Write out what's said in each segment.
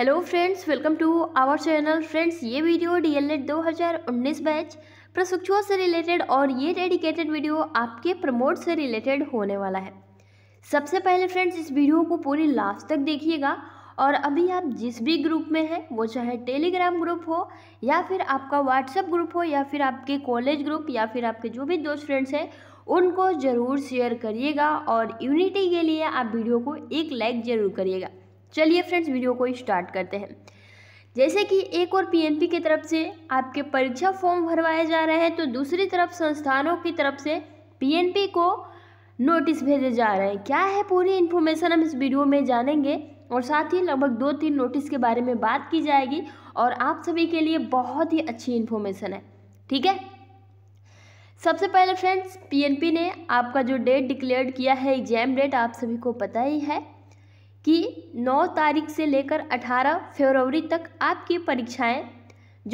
hello friends welcome to our channel friends ये video D L Ed दो हज़ार उन्नीस बैच प्रशिक्षुओं से रिलेटेड और ये डेडिकेटेड वीडियो आपके प्रमोट से रिलेटेड होने वाला है सबसे पहले फ्रेंड्स इस वीडियो को पूरी लास्ट तक देखिएगा और अभी आप जिस भी ग्रुप में हैं वो चाहे टेलीग्राम ग्रुप हो या फिर आपका व्हाट्सएप ग्रुप हो या फिर आपके कॉलेज ग्रुप या फिर आपके जो भी दोस्त फ्रेंड्स हैं उनको ज़रूर शेयर करिएगा और यूनिटी के लिए आप वीडियो को एक लाइक ज़रूर करिएगा चलिए फ्रेंड्स वीडियो को स्टार्ट करते हैं जैसे कि एक और पीएनपी की तरफ से आपके परीक्षा फॉर्म भरवाए जा रहे हैं तो दूसरी तरफ संस्थानों की तरफ से पी को नोटिस भेजे जा रहे हैं क्या है पूरी इन्फॉर्मेशन हम इस वीडियो में जानेंगे और साथ ही लगभग दो तीन नोटिस के बारे में बात की जाएगी और आप सभी के लिए बहुत ही अच्छी इन्फॉर्मेशन है ठीक है सबसे पहले फ्रेंड्स पीएनपी ने आपका जो डेट डिक्लेयर किया है एग्जाम डेट आप सभी को पता ही है कि 9 तारीख से लेकर 18 फरवरी तक आपकी परीक्षाएं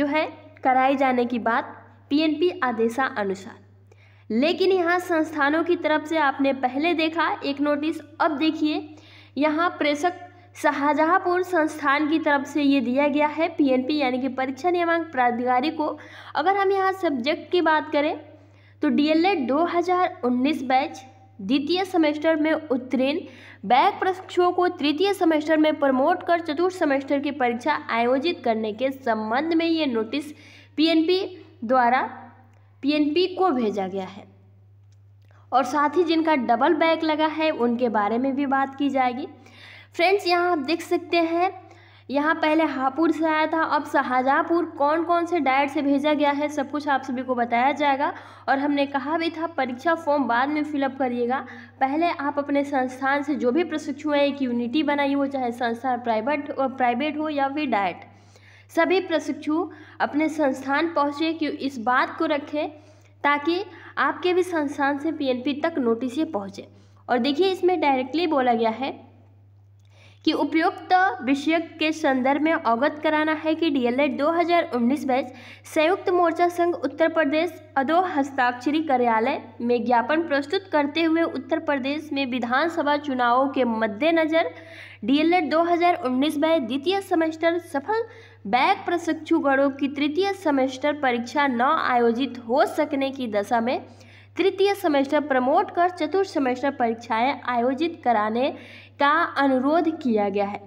जो है कराए जाने की बात पीएनपी आदेशा अनुसार लेकिन यहाँ संस्थानों की तरफ से आपने पहले देखा एक नोटिस अब देखिए यहाँ प्रेषक शाहजहाँपुर संस्थान की तरफ से ये दिया गया है पीएनपी यानी कि परीक्षा नियमांक प्राधिकारी को अगर हम यहाँ सब्जेक्ट की बात करें तो डीएलएड 2019 बैच द्वितीय सेमेस्टर में उत्तीर्ण बैक प्रशिक्षुओं को तृतीय सेमेस्टर में प्रमोट कर चतुर्थ सेमेस्टर की परीक्षा आयोजित करने के संबंध में ये नोटिस पीएनपी द्वारा पीएनपी को भेजा गया है और साथ ही जिनका डबल बैक लगा है उनके बारे में भी बात की जाएगी फ्रेंड्स यहाँ आप देख सकते हैं यहाँ पहले हापुड़ से आया था अब शाहजहाँपुर कौन कौन से डायट से भेजा गया है सब कुछ आप सभी को बताया जाएगा और हमने कहा भी था परीक्षा फॉर्म बाद में फिलअप करिएगा पहले आप अपने संस्थान से जो भी प्रशिक्षु हैं एक यूनिटी बनाई हो चाहे संस्थान प्राइवेट प्राइवेट हो या फिर डायट सभी प्रशिक्षु अपने संस्थान पहुँचे कि इस बात को रखें ताकि आपके भी संस्थान से पी तक नोटिस पहुँचे और देखिए इसमें डायरेक्टली बोला गया है कि उपयुक्त विषय के संदर्भ में अवगत कराना है कि डीएलएड 2019 बैच संयुक्त मोर्चा संघ उत्तर प्रदेश अधो हस्ताक्षरी कार्यालय में ज्ञापन प्रस्तुत करते हुए उत्तर प्रदेश में विधानसभा चुनावों के मद्देनज़र डीएलएड 2019 बैच द्वितीय सेमेस्टर सफल बैक प्रशिक्षुगणों की तृतीय सेमेस्टर परीक्षा न आयोजित हो सकने की दशा में तृतीय सेमेस्टर प्रमोट कर चतुर्थ सेमेस्टर परीक्षाएं आयोजित कराने का अनुरोध किया गया है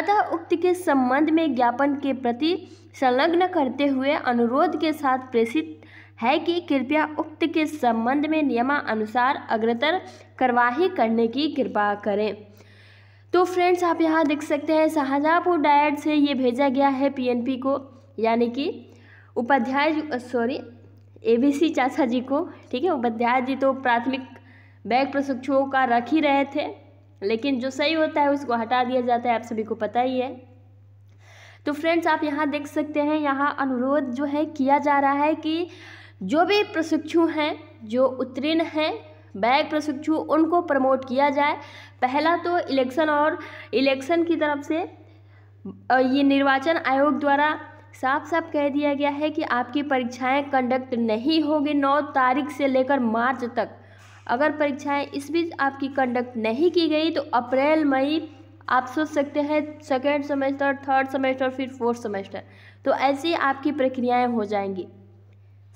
अतः उक्त के संबंध में ज्ञापन के प्रति संलग्न करते हुए अनुरोध के साथ प्रेषित है कि कृपया उक्त के संबंध में नियमानुसार अग्रतर कार्यवाही करने की कृपा करें तो फ्रेंड्स आप यहाँ देख सकते हैं शाहजहाँपुर डायट से ये भेजा गया है पीएनपी को यानी कि उपाध्याय सॉरी एबीसी चाचा जी को ठीक है उपाध्याय जी तो प्राथमिक बैग प्रशिक्षुओं का रख ही रहे थे लेकिन जो सही होता है उसको हटा दिया जाता है आप सभी को पता ही है तो फ्रेंड्स आप यहाँ देख सकते हैं यहाँ अनुरोध जो है किया जा रहा है कि जो भी प्रशिक्षु हैं जो उत्तीर्ण हैं बैग प्रशिक्षु उनको प्रमोट किया जाए पहला तो इलेक्शन और इलेक्शन की तरफ से ये निर्वाचन आयोग द्वारा साफ साफ कह दिया गया है कि आपकी परीक्षाएं कंडक्ट नहीं होगी नौ तारीख से लेकर मार्च तक अगर परीक्षाएं इस बीच आपकी कंडक्ट नहीं की गई तो अप्रैल मई आप सोच सकते हैं सेकेंड सेमेस्टर थर्ड सेमेस्टर फिर फोर्थ सेमेस्टर तो ऐसी आपकी प्रक्रियाएं हो जाएंगी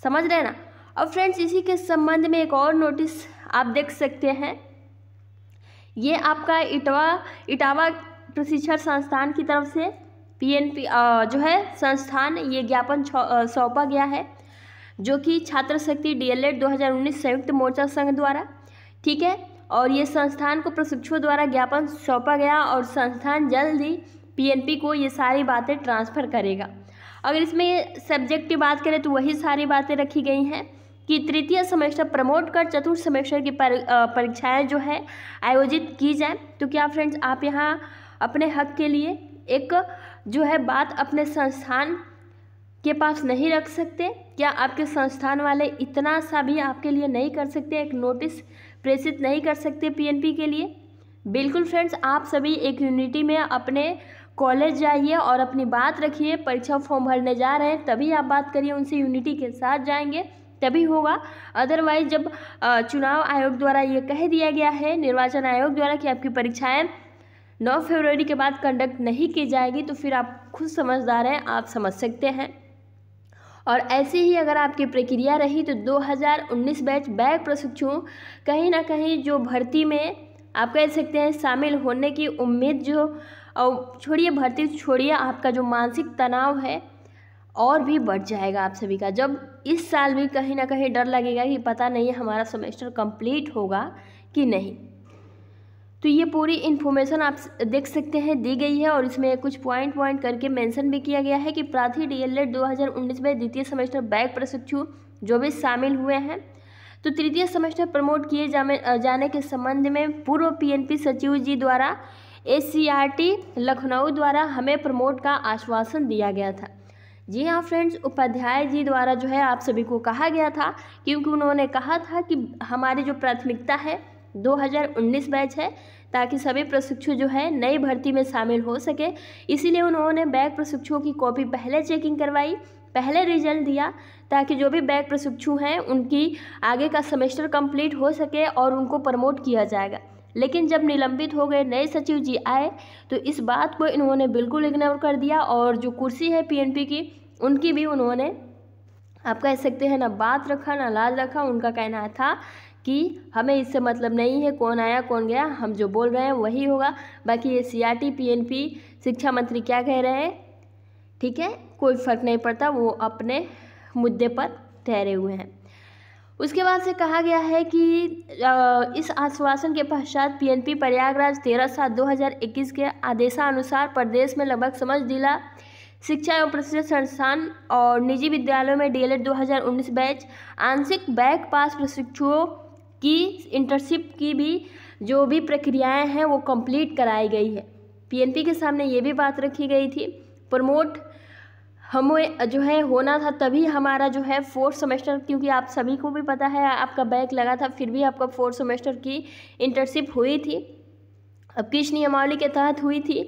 समझ रहे ना अब फ्रेंड्स इसी के संबंध में एक और नोटिस आप देख सकते हैं ये आपका इटवा इटावा प्रशिक्षण संस्थान की तरफ से पीएनपी जो है संस्थान ये ज्ञापन सौंपा गया है जो कि छात्र शक्ति डीएलएड 2019 संयुक्त मोर्चा संघ द्वारा ठीक है और ये संस्थान को प्रशिक्षुओं द्वारा ज्ञापन सौंपा गया और संस्थान जल्द ही पी को ये सारी बातें ट्रांसफ़र करेगा अगर इसमें सब्जेक्ट की बात करें तो वही सारी बातें रखी गई हैं कि तृतीय सेमेस्टर प्रमोट कर चतुर्थ सेमेस्टर की परीक्षाएं जो है आयोजित की जाए तो क्या फ्रेंड्स आप यहाँ अपने हक के लिए एक जो है बात अपने संस्थान के पास नहीं रख सकते क्या आपके संस्थान वाले इतना सा भी आपके लिए नहीं कर सकते एक नोटिस प्रेषित नहीं कर सकते पीएनपी के लिए बिल्कुल फ्रेंड्स आप सभी एक यूनिटी में अपने कॉलेज जाइए और अपनी बात रखिए परीक्षा फॉर्म भरने जा रहे हैं तभी आप बात करिए उनसे यूनिटी के साथ जाएंगे तभी होगा अदरवाइज जब चुनाव आयोग द्वारा ये कह दिया गया है निर्वाचन आयोग द्वारा कि आपकी परीक्षाएँ नौ फरवरी के बाद कंडक्ट नहीं की जाएगी तो फिर आप खुद समझदार हैं आप समझ सकते हैं और ऐसी ही अगर आपकी प्रक्रिया रही तो 2019 बैच बैग प्रशिक्षु कहीं ना कहीं जो भर्ती में आप कह सकते हैं शामिल होने की उम्मीद जो और छोड़िए भर्ती छोड़िए आपका जो मानसिक तनाव है और भी बढ़ जाएगा आप सभी का जब इस साल भी कहीं ना कहीं डर लगेगा कि पता नहीं हमारा सेमेस्टर कंप्लीट होगा कि नहीं तो ये पूरी इन्फॉर्मेशन आप देख सकते हैं दी गई है और इसमें कुछ पॉइंट पॉइंट करके मेंशन भी किया गया है कि प्रार्थी डीएलएड 2019 में द्वितीय सेमेस्टर बैक प्रशिक्षु जो भी शामिल हुए हैं तो तृतीय सेमेस्टर प्रमोट किए जाने के संबंध में पूर्व पीएनपी सचिव जी द्वारा एसीआरटी लखनऊ द्वारा हमें प्रमोट का आश्वासन दिया गया था जी हाँ फ्रेंड्स उपाध्याय जी द्वारा जो है आप सभी को कहा गया था क्योंकि उन्होंने कहा था कि हमारी जो प्राथमिकता है 2019 बैच है ताकि सभी प्रशिक्षु जो है नई भर्ती में शामिल हो सके इसीलिए उन्होंने बैग प्रशिक्षुओं की कॉपी पहले चेकिंग करवाई पहले रिजल्ट दिया ताकि जो भी बैग प्रशिक्षु हैं उनकी आगे का सेमेस्टर कंप्लीट हो सके और उनको प्रमोट किया जाएगा लेकिन जब निलंबित हो गए नए सचिव जी आए तो इस बात को इन्होंने बिल्कुल इग्नोर कर दिया और जो कुर्सी है पीएनपी की उनकी भी उन्होंने आप कह सकते हैं ना बात रखा ना लाज रखा उनका कहना था कि हमें इससे मतलब नहीं है कौन आया कौन गया हम जो बोल रहे हैं वही होगा बाकी ये C R T P N P शिक्षा मंत्री क्या कह रहे हैं ठीक है कोई फर्क नहीं पड़ता वो अपने मुद्दे पर ठहरे हुए हैं उसके बाद से कहा गया है कि इस आश्वासन के पश्चात पीएनपी प्रयागराज तेरह सात दो हज़ार इक्कीस के आदेशानुसार प्रदेश में लगभग समझ जिला शिक्षा एवं प्रशिक्षण संस्थान और निजी विद्यालयों में डीएलएड 2019 बैच आंशिक बैक पास प्रशिक्षुओं की इंटर्नशिप की भी जो भी प्रक्रियाएं हैं वो कंप्लीट कराई गई है पीएनपी के सामने ये भी बात रखी गई थी प्रमोट हमें जो है होना था तभी हमारा जो है फोर्थ सेमेस्टर क्योंकि आप सभी को भी पता है आपका बैक लगा था फिर भी आपका फोर्थ सेमेस्टर की इंटर्नशिप हुई थी अब किस नियमावली के तहत हुई थी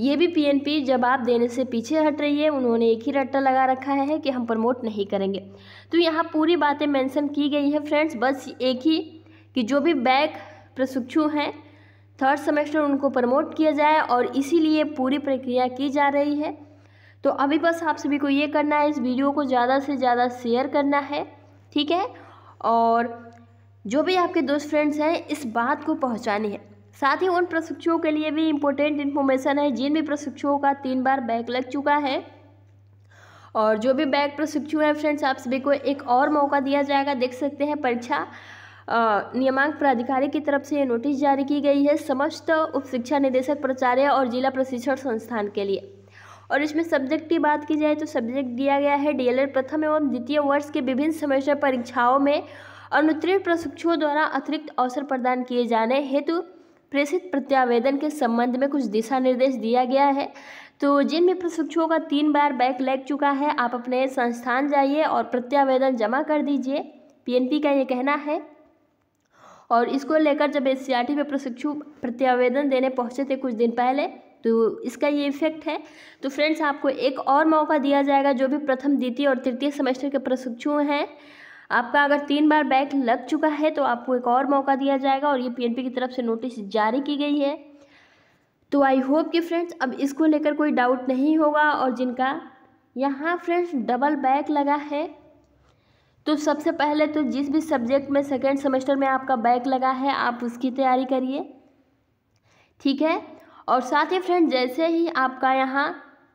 ये भी पीएनपी जवाब देने से पीछे हट रही है उन्होंने एक ही रट्टा लगा रखा है कि हम प्रमोट नहीं करेंगे तो यहाँ पूरी बातें मेंशन की गई है फ्रेंड्स बस एक ही कि जो भी बैक प्रशिक्षु हैं थर्ड सेमेस्टर उनको प्रमोट किया जाए और इसीलिए पूरी प्रक्रिया की जा रही है तो अभी बस आप सभी को ये करना है इस वीडियो को ज़्यादा से ज़्यादा शेयर करना है ठीक है और जो भी आपके दोस्त फ्रेंड्स हैं इस बात को पहुंचानी है साथ ही उन प्रशिक्षुओं के लिए भी इम्पोर्टेंट इन्फॉर्मेशन है जिन भी प्रशिक्षुओं का तीन बार बैक लग चुका है और जो भी बैक प्रशिक्षु हैं फ्रेंड्स आप सभी को एक और मौका दिया जाएगा देख सकते हैं परीक्षा नियमांक प्राधिकारी की तरफ से ये नोटिस जारी की गई है समस्त उप शिक्षा निदेशक प्राचार्य और जिला प्रशिक्षण संस्थान के लिए और इसमें सब्जेक्ट की बात की जाए तो सब्जेक्ट दिया गया है डीएलएड प्रथम एवं द्वितीय वर्ष के विभिन्न सेमेस्टर परीक्षाओं में अनुत्तीर्ण प्रशिक्षुओं द्वारा अतिरिक्त अवसर प्रदान किए जाने हेतु प्रेषित प्रत्यावेदन के संबंध में कुछ दिशा निर्देश दिया गया है तो जिन भी प्रशिक्षुओं का तीन बार बैक लग चुका है आप अपने संस्थान जाइए और प्रत्यावेदन जमा कर दीजिए पीएनपी का ये कहना है और इसको लेकर जब एस में प्रशिक्षु प्रत्यावेदन देने पहुंचे थे कुछ दिन पहले तो इसका ये इफेक्ट है तो फ्रेंड्स आपको एक और मौका दिया जाएगा जो भी प्रथम द्वितीय और तृतीय सेमेस्टर के प्रशिक्षु हैं आपका अगर तीन बार बैक लग चुका है तो आपको एक और मौका दिया जाएगा और ये पीएनपी की तरफ से नोटिस जारी की गई है तो आई होप कि फ्रेंड्स अब इसको लेकर कोई डाउट नहीं होगा और जिनका यहाँ फ्रेंड्स डबल बैक लगा है तो सबसे पहले तो जिस भी सब्जेक्ट में सेकेंड सेमेस्टर में आपका बैक लगा है आप उसकी तैयारी करिए ठीक है और साथ ही फ्रेंड जैसे ही आपका यहाँ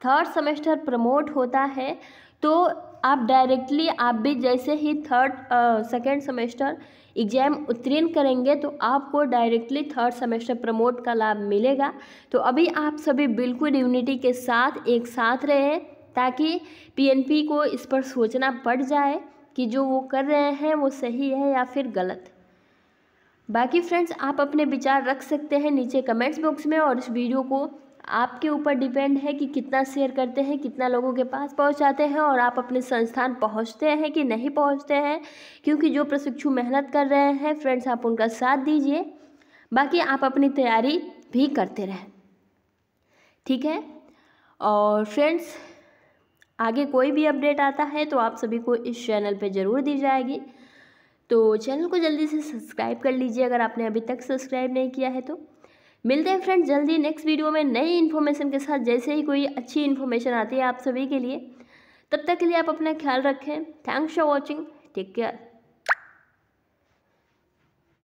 थर्ड सेमेस्टर प्रमोट होता है तो आप डायरेक्टली आप भी जैसे ही थर्ड सेकेंड सेमेस्टर एग्जाम उत्तीर्ण करेंगे तो आपको डायरेक्टली थर्ड सेमेस्टर प्रमोट का लाभ मिलेगा तो अभी आप सभी बिल्कुल यूनिटी के साथ एक साथ रहें ताकि पीएनपी को इस पर सोचना पड़ जाए कि जो वो कर रहे हैं वो सही है या फिर गलत बाकी फ्रेंड्स आप अपने विचार रख सकते हैं नीचे कमेंट्स बॉक्स में और इस वीडियो को आपके ऊपर डिपेंड है कि कितना शेयर करते हैं कितना लोगों के पास पहुंचाते हैं और आप अपने संस्थान पहुंचते हैं कि नहीं पहुंचते हैं क्योंकि जो प्रशिक्षु मेहनत कर रहे हैं फ्रेंड्स आप उनका साथ दीजिए बाकी आप अपनी तैयारी भी करते रहें ठीक है और फ्रेंड्स आगे कोई भी अपडेट आता है तो आप सभी को इस चैनल पर ज़रूर दी जाएगी तो चैनल को जल्दी से सब्सक्राइब कर लीजिए अगर आपने अभी तक सब्सक्राइब नहीं किया है तो मिलते हैं फ्रेंड्स जल्दी नेक्स्ट वीडियो में नई इन्फॉर्मेशन के साथ जैसे ही कोई अच्छी इन्फॉर्मेशन आती है आप सभी के लिए तब तक के लिए आप अपना ख्याल रखें thanks for watching take care